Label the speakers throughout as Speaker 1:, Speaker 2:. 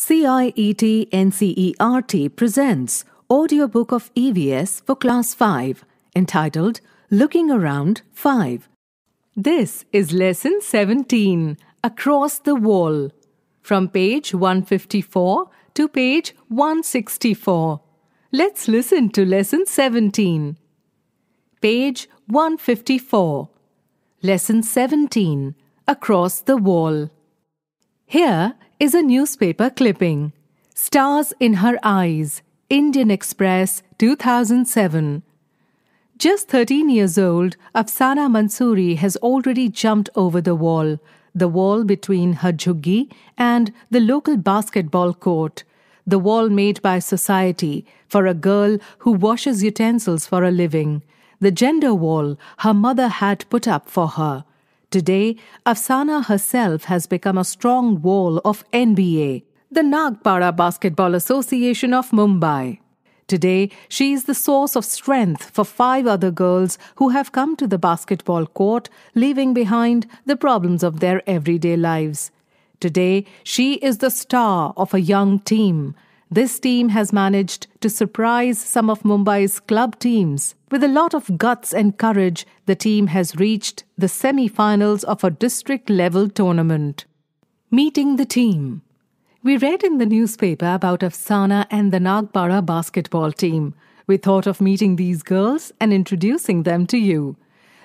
Speaker 1: CIET NCERT presents Audiobook of EVS for Class 5 entitled Looking Around 5. This is Lesson 17 Across the Wall from page 154 to page 164. Let's listen to Lesson 17. Page 154. Lesson 17 Across the Wall. Here is a newspaper clipping. Stars in Her Eyes, Indian Express 2007. Just 13 years old, Afsana Mansuri has already jumped over the wall, the wall between her juggi and the local basketball court, the wall made by society for a girl who washes utensils for a living, the gender wall her mother had put up for her. Today, Afsana herself has become a strong wall of NBA, the Nagpara Basketball Association of Mumbai. Today, she is the source of strength for five other girls who have come to the basketball court, leaving behind the problems of their everyday lives. Today, she is the star of a young team. This team has managed to surprise some of Mumbai's club teams. With a lot of guts and courage, the team has reached the semi finals of a district level tournament. Meeting the team. We read in the newspaper about Afsana and the Nagbara basketball team. We thought of meeting these girls and introducing them to you.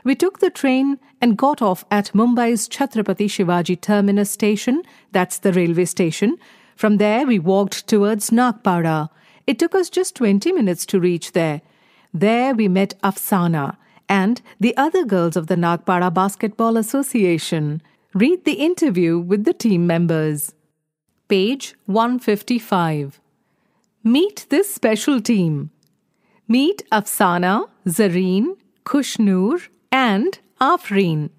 Speaker 1: We took the train and got off at Mumbai's Chhatrapati Shivaji Terminus station, that's the railway station. From there, we walked towards Nagpara. It took us just 20 minutes to reach there. There we met Afsana and the other girls of the Nagpara Basketball Association. Read the interview with the team members. Page 155. Meet this special team. Meet Afsana, Zareen, Kushnur, and Afreen.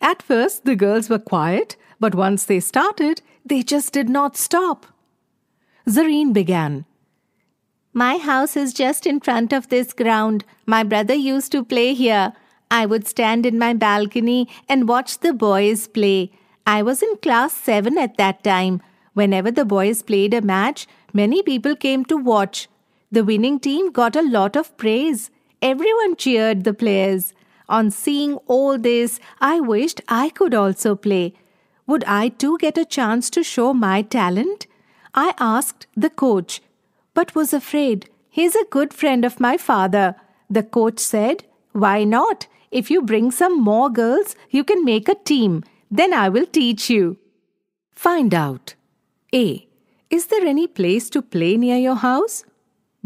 Speaker 1: At first, the girls were quiet, but once they started, they just did not stop. Zareen began. My house is just in front of this ground. My brother used to play here. I would stand in my balcony and watch the boys play. I was in class 7 at that time. Whenever the boys played a match, many people came to watch. The winning team got a lot of praise. Everyone cheered the players. On seeing all this, I wished I could also play. Would I too get a chance to show my talent? I asked the coach but was afraid. He's a good friend of my father. The coach said, Why not? If you bring some more girls, you can make a team. Then I will teach you. Find out. A. Is there any place to play near your house?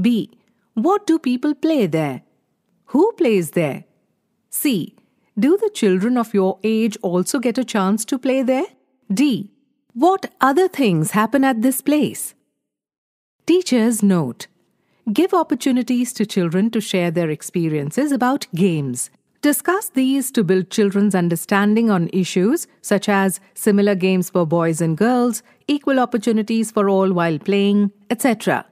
Speaker 1: B. What do people play there? Who plays there? C. Do the children of your age also get a chance to play there? D. What other things happen at this place? Teacher's note Give opportunities to children to share their experiences about games. Discuss these to build children's understanding on issues such as similar games for boys and girls, equal opportunities for all while playing, etc.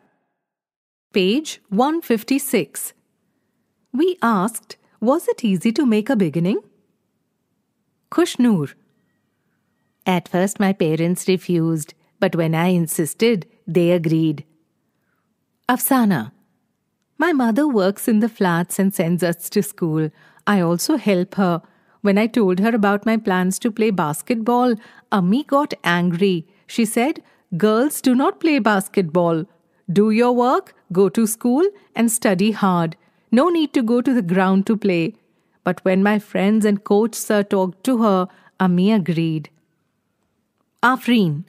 Speaker 1: Page 156. We asked, Was it easy to make a beginning? Kushnur. At first, my parents refused, but when I insisted, they agreed. Afsana. My mother works in the flats and sends us to school. I also help her. When I told her about my plans to play basketball, Ami got angry. She said, Girls do not play basketball. Do your work, go to school, and study hard. No need to go to the ground to play. But when my friends and coach sir talked to her, Ami agreed. Afreen.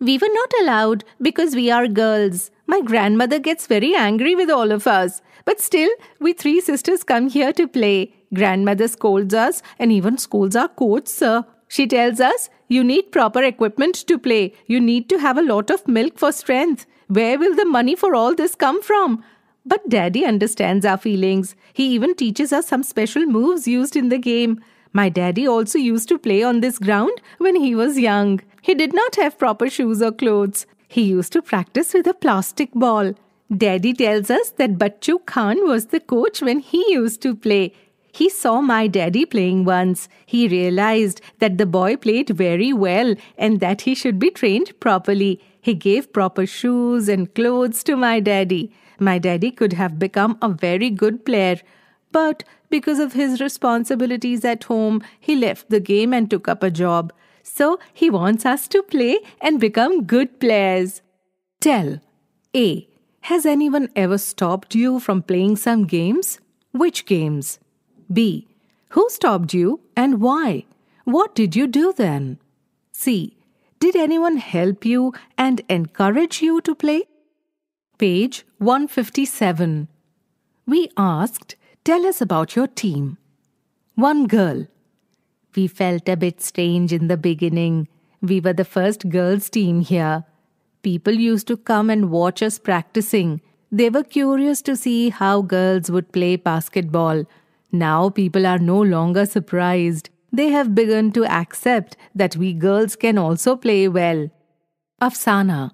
Speaker 1: We were not allowed because we are girls. My grandmother gets very angry with all of us. But still, we three sisters come here to play. Grandmother scolds us and even scolds our coach, sir. She tells us, You need proper equipment to play. You need to have a lot of milk for strength. Where will the money for all this come from? But daddy understands our feelings. He even teaches us some special moves used in the game. My daddy also used to play on this ground when he was young. He did not have proper shoes or clothes. He used to practice with a plastic ball. Daddy tells us that Bachu Khan was the coach when he used to play. He saw my daddy playing once. He realized that the boy played very well and that he should be trained properly. He gave proper shoes and clothes to my daddy. My daddy could have become a very good player. But because of his responsibilities at home, he left the game and took up a job. So he wants us to play and become good players. Tell A. Has anyone ever stopped you from playing some games? Which games? B. Who stopped you and why? What did you do then? C. Did anyone help you and encourage you to play? Page 157. We asked, Tell us about your team. One girl, we felt a bit strange in the beginning. We were the first girls' team here. People used to come and watch us practicing. They were curious to see how girls would play basketball. Now people are no longer surprised. They have begun to accept that we girls can also play well. Afsana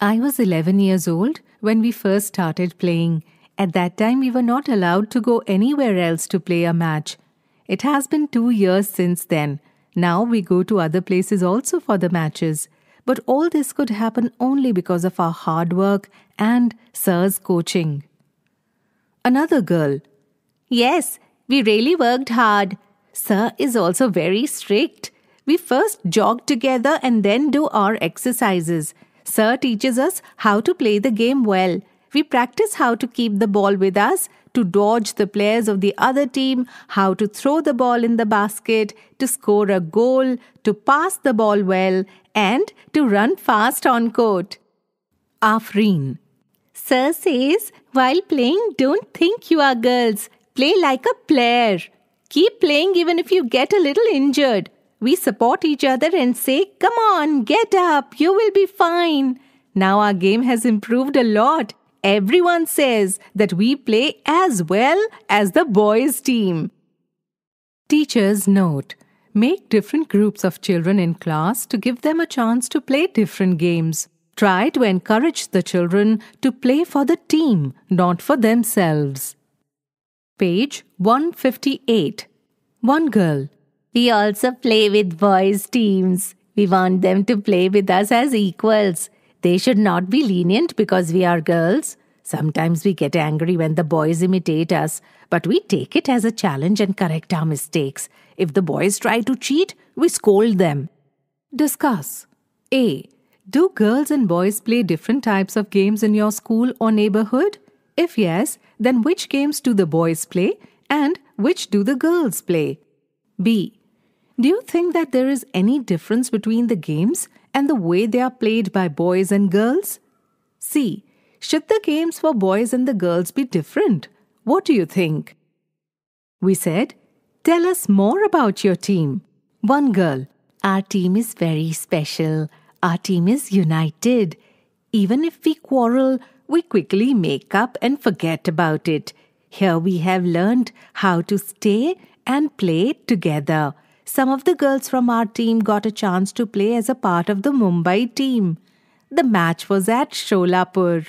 Speaker 1: I was 11 years old when we first started playing. At that time, we were not allowed to go anywhere else to play a match. It has been two years since then. Now we go to other places also for the matches. But all this could happen only because of our hard work and Sir's coaching. Another girl. Yes, we really worked hard. Sir is also very strict. We first jog together and then do our exercises. Sir teaches us how to play the game well. We practice how to keep the ball with us to dodge the players of the other team, how to throw the ball in the basket, to score a goal, to pass the ball well, and to run fast on court. Afreen. Sir says, while playing, don't think you are girls. Play like a player. Keep playing even if you get a little injured. We support each other and say, Come on, get up, you will be fine. Now our game has improved a lot everyone says that we play as well as the boys' team. Teachers note Make different groups of children in class to give them a chance to play different games. Try to encourage the children to play for the team, not for themselves. Page 158. One girl. We also play with boys' teams. We want them to play with us as equals. They should not be lenient because we are girls. Sometimes we get angry when the boys imitate us, but we take it as a challenge and correct our mistakes. If the boys try to cheat, we scold them. Discuss. A. Do girls and boys play different types of games in your school or neighborhood? If yes, then which games do the boys play and which do the girls play? B. Do you think that there is any difference between the games and the way they are played by boys and girls? See, should the games for boys and the girls be different? What do you think? We said, Tell us more about your team. One girl, Our team is very special. Our team is united. Even if we quarrel, we quickly make up and forget about it. Here we have learned how to stay and play together some of the girls from our team got a chance to play as a part of the Mumbai team. The match was at Sholapur.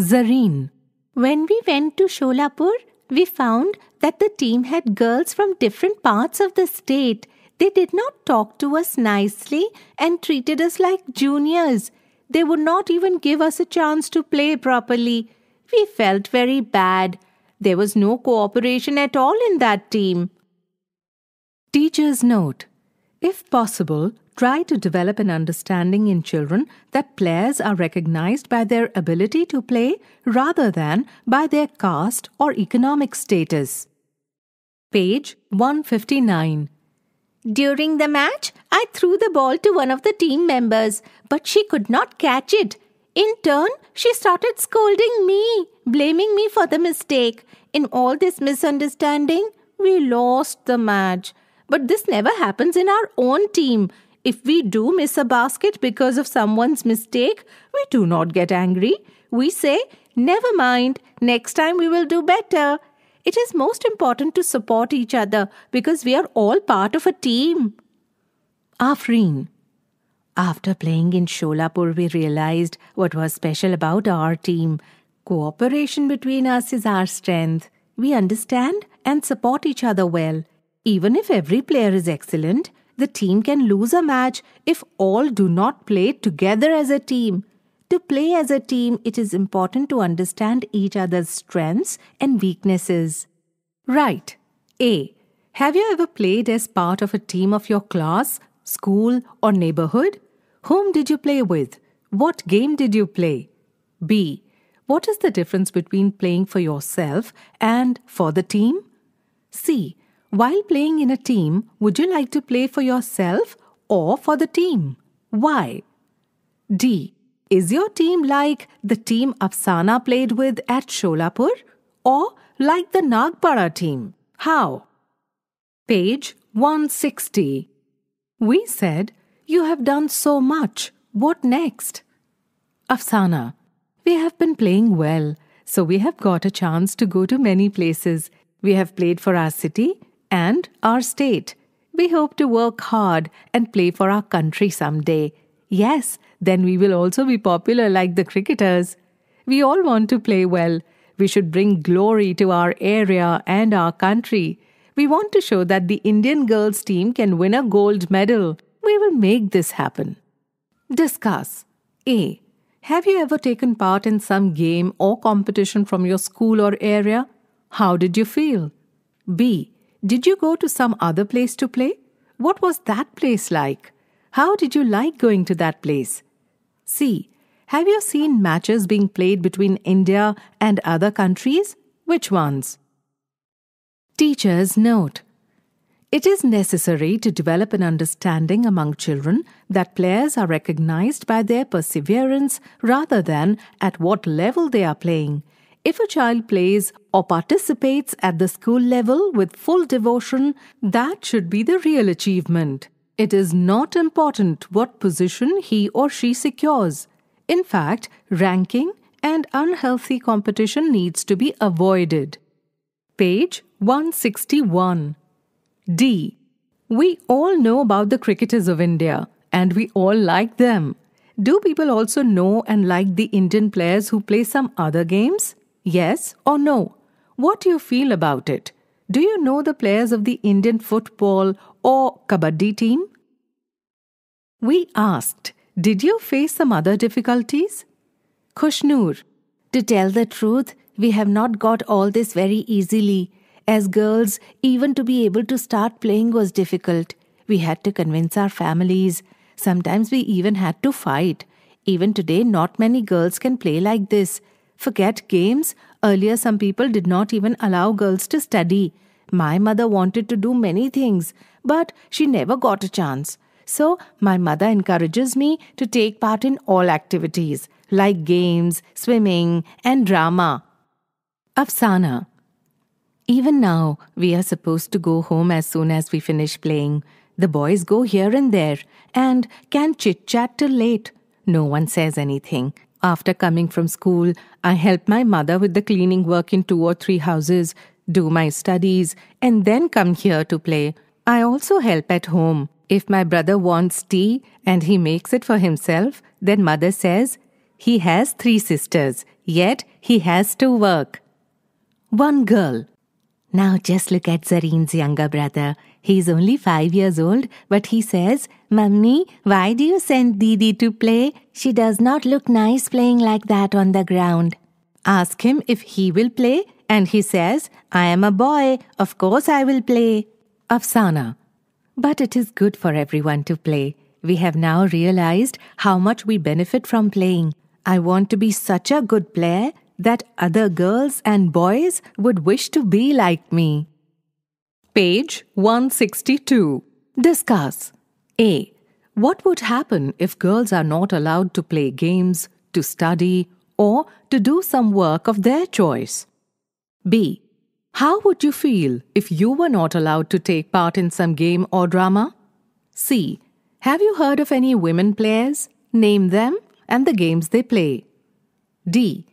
Speaker 1: Zareen. When we went to Sholapur, we found that the team had girls from different parts of the state. They did not talk to us nicely and treated us like juniors. They would not even give us a chance to play properly. We felt very bad. There was no cooperation at all in that team. Teacher's note. If possible, try to develop an understanding in children that players are recognized by their ability to play rather than by their caste or economic status. Page 159. During the match, I threw the ball to one of the team members, but she could not catch it. In turn, she started scolding me, blaming me for the mistake. In all this misunderstanding, we lost the match. But this never happens in our own team. If we do miss a basket because of someone's mistake, we do not get angry. We say, never mind, next time we will do better. It is most important to support each other because we are all part of a team. Afreen. After playing in Sholapur, we realized what was special about our team. Cooperation between us is our strength. We understand and support each other well. Even if every player is excellent, the team can lose a match if all do not play together as a team. To play as a team, it is important to understand each other's strengths and weaknesses. Right. A. Have you ever played as part of a team of your class, school, or neighborhood? Whom did you play with? What game did you play? B. What is the difference between playing for yourself and for the team? C. While playing in a team, would you like to play for yourself or for the team? Why? D. Is your team like the team Afsana played with at Sholapur or like the Nagpara team? How? Page 160. We said, You have done so much. What next? Afsana. We have been playing well, so we have got a chance to go to many places. We have played for our city, and our state. We hope to work hard and play for our country someday. Yes, then we will also be popular like the cricketers. We all want to play well. We should bring glory to our area and our country. We want to show that the Indian girls team can win a gold medal. We will make this happen. Discuss. A. Have you ever taken part in some game or competition from your school or area? How did you feel? B. Did you go to some other place to play? What was that place like? How did you like going to that place? C. Have you seen matches being played between India and other countries? Which ones? Teacher's note. It is necessary to develop an understanding among children that players are recognized by their perseverance rather than at what level they are playing. If a child plays or participates at the school level with full devotion, that should be the real achievement. It is not important what position he or she secures. In fact, ranking and unhealthy competition needs to be avoided. Page 161. D. We all know about the cricketers of India and we all like them. Do people also know and like the Indian players who play some other games? Yes or no? What do you feel about it? Do you know the players of the Indian football or kabaddi team? We asked, Did you face some other difficulties? Kushnur, To tell the truth, we have not got all this very easily. As girls, even to be able to start playing was difficult. We had to convince our families. Sometimes we even had to fight. Even today, not many girls can play like this. Forget games. Earlier, some people did not even allow girls to study. My mother wanted to do many things, but she never got a chance. So, my mother encourages me to take part in all activities like games, swimming, and drama. Afsana Even now, we are supposed to go home as soon as we finish playing. The boys go here and there and can chit chat till late. No one says anything. After coming from school, I help my mother with the cleaning work in two or three houses, do my studies, and then come here to play. I also help at home. If my brother wants tea and he makes it for himself, then mother says, He has three sisters, yet he has to work. One girl. Now just look at Zareen's younger brother. He's only five years old, but he says, Mummy, why do you send Didi to play? She does not look nice playing like that on the ground. Ask him if he will play, and he says, I am a boy, of course I will play. Afsana. But it is good for everyone to play. We have now realized how much we benefit from playing. I want to be such a good player that other girls and boys would wish to be like me. Page 162. Discuss. A. What would happen if girls are not allowed to play games, to study, or to do some work of their choice? B. How would you feel if you were not allowed to take part in some game or drama? C. Have you heard of any women players? Name them and the games they play. D.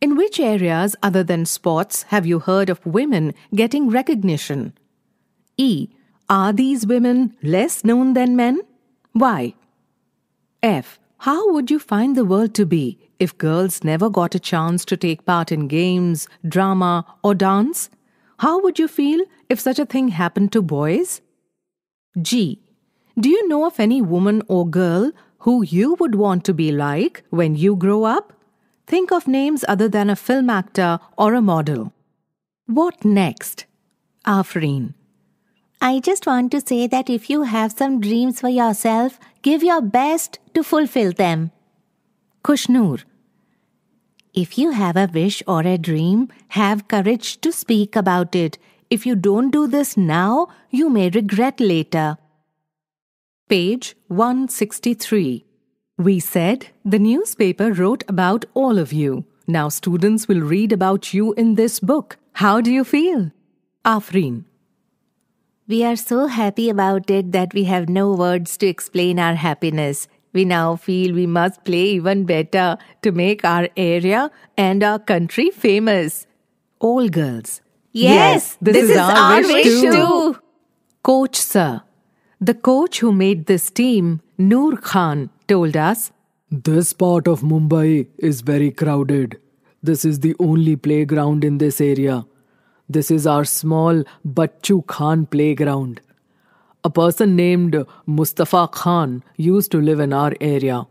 Speaker 1: In which areas other than sports have you heard of women getting recognition? E. Are these women less known than men? Why? F. How would you find the world to be if girls never got a chance to take part in games, drama, or dance? How would you feel if such a thing happened to boys? G. Do you know of any woman or girl who you would want to be like when you grow up? Think of names other than a film actor or a model. What next? Afreen. I just want to say that if you have some dreams for yourself, give your best to fulfill them. Kushnur. If you have a wish or a dream, have courage to speak about it. If you don't do this now, you may regret later. Page 163. We said the newspaper wrote about all of you. Now students will read about you in this book. How do you feel? Afreen. We are so happy about it that we have no words to explain our happiness. We now feel we must play even better to make our area and our country famous. All girls. Yes, yes this, this, is, is our, our, wish, wish too. too. Coach sir, the coach who made this team,
Speaker 2: Noor Khan, told us This part of Mumbai is very crowded. This is the only playground in this area this is our small Bachu Khan playground. A person named Mustafa Khan used to live in our area.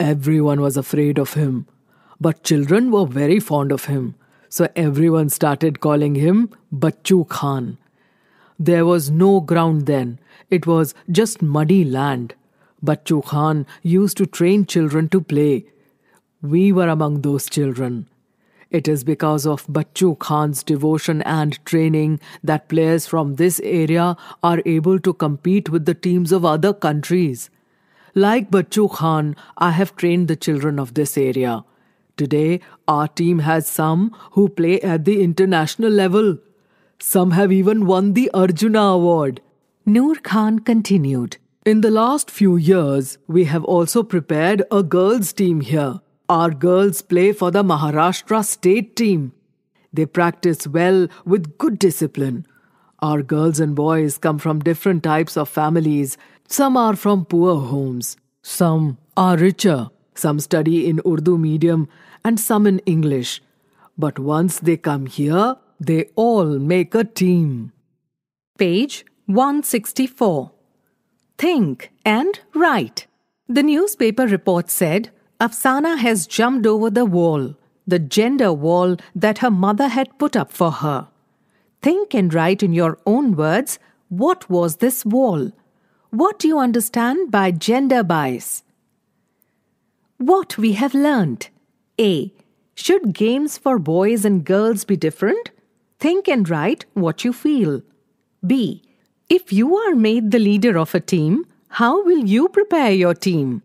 Speaker 2: Everyone was afraid of him. But children were very fond of him, so everyone started calling him Bachu Khan. There was no ground then, it was just muddy land. Bachu Khan used to train children to play. We were among those children. It is because of Bachu Khan's devotion and training that players from this area are able to compete with the teams of other countries. Like Bachu Khan, I have trained the children of this area. Today, our team has some who play at the international level. Some have even won the Arjuna Award. Noor Khan continued. In the last few years, we have also prepared a girls' team here. Our girls play for the Maharashtra state team. They practice well with good discipline. Our girls and boys come from different types of families. Some are from poor homes, some are richer, some study in Urdu medium, and some in English. But once they come here, they all make a team. Page 164.
Speaker 1: Think and write. The newspaper report said Afsana has jumped over the wall, the gender wall that her mother had put up for her. Think and write in your own words what was this wall? What do you understand by gender bias? What we have learned. A. Should games for boys and girls be different? Think and write what you feel. B. If you are made the leader of a team, how will you prepare your team?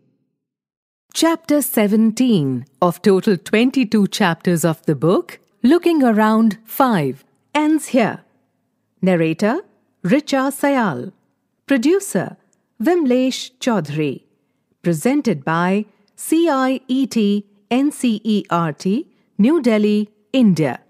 Speaker 1: chapter 17 of total 22 chapters of the book, Looking Around 5, ends here. Narrator Richa Sayal. Producer Vimlesh Chaudhary. Presented by CIET NCERT, New Delhi, India.